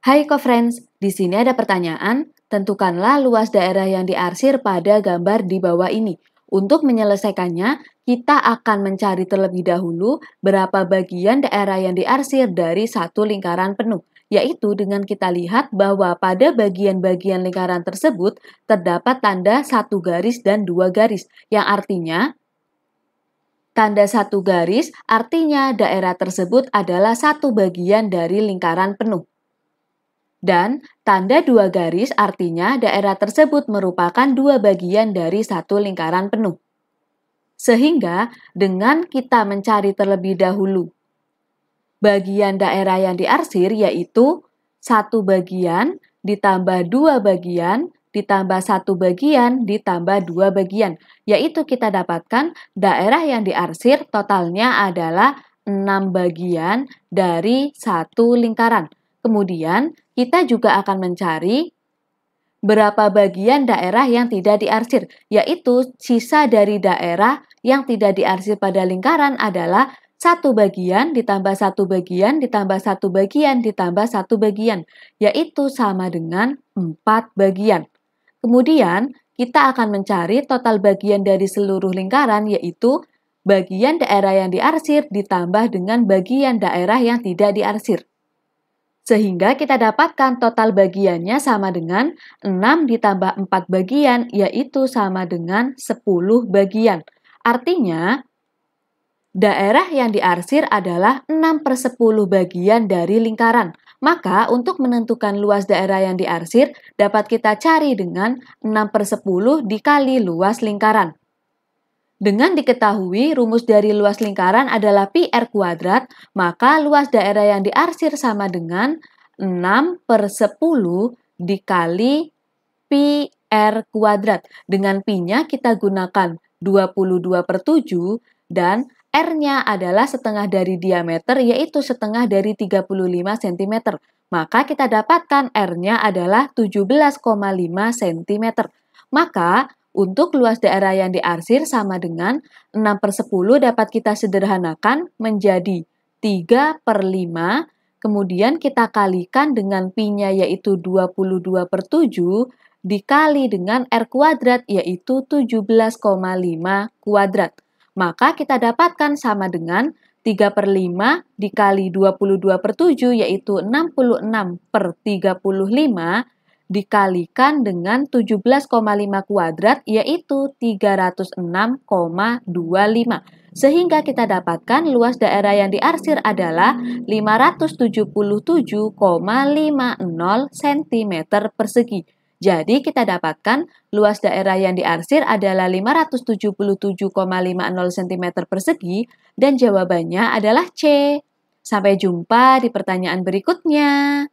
Hai co-friends, di sini ada pertanyaan, tentukanlah luas daerah yang diarsir pada gambar di bawah ini. Untuk menyelesaikannya, kita akan mencari terlebih dahulu berapa bagian daerah yang diarsir dari satu lingkaran penuh, yaitu dengan kita lihat bahwa pada bagian-bagian lingkaran tersebut terdapat tanda satu garis dan dua garis, yang artinya Tanda satu garis artinya daerah tersebut adalah satu bagian dari lingkaran penuh. Dan tanda dua garis artinya daerah tersebut merupakan dua bagian dari satu lingkaran penuh. Sehingga dengan kita mencari terlebih dahulu bagian daerah yang diarsir yaitu satu bagian ditambah dua bagian ditambah satu bagian ditambah dua bagian, yaitu kita dapatkan daerah yang diarsir totalnya adalah enam bagian dari satu lingkaran. Kemudian, kita juga akan mencari berapa bagian daerah yang tidak diarsir, yaitu sisa dari daerah yang tidak diarsir pada lingkaran adalah satu bagian ditambah satu bagian ditambah satu bagian ditambah satu bagian, yaitu sama dengan empat bagian. Kemudian, kita akan mencari total bagian dari seluruh lingkaran, yaitu bagian daerah yang diarsir ditambah dengan bagian daerah yang tidak diarsir. Sehingga kita dapatkan total bagiannya sama dengan 6 ditambah 4 bagian, yaitu sama dengan 10 bagian. Artinya, Daerah yang diarsir adalah 6 per 10 bagian dari lingkaran. Maka untuk menentukan luas daerah yang diarsir dapat kita cari dengan 6 per 10 dikali luas lingkaran. Dengan diketahui rumus dari luas lingkaran adalah pi r kuadrat, maka luas daerah yang diarsir sama dengan 6 per 10 dikali pi r kuadrat. Dengan pi-nya kita gunakan 22 per 7 dan R-nya adalah setengah dari diameter yaitu setengah dari 35 cm. Maka kita dapatkan R-nya adalah 17,5 cm. Maka untuk luas daerah yang diarsir sama dengan 6 per 10 dapat kita sederhanakan menjadi 3 per 5, kemudian kita kalikan dengan Pi-nya yaitu 22 per 7, dikali dengan R kuadrat yaitu 17,5 kuadrat. Maka kita dapatkan sama dengan 3 per 5 dikali 22 per 7 yaitu 66 per 35 dikalikan dengan 17,5 kuadrat yaitu 306,25 sehingga kita dapatkan luas daerah yang diarsir adalah 577,50 cm persegi. Jadi kita dapatkan luas daerah yang diarsir adalah 577,50 cm persegi dan jawabannya adalah C. Sampai jumpa di pertanyaan berikutnya.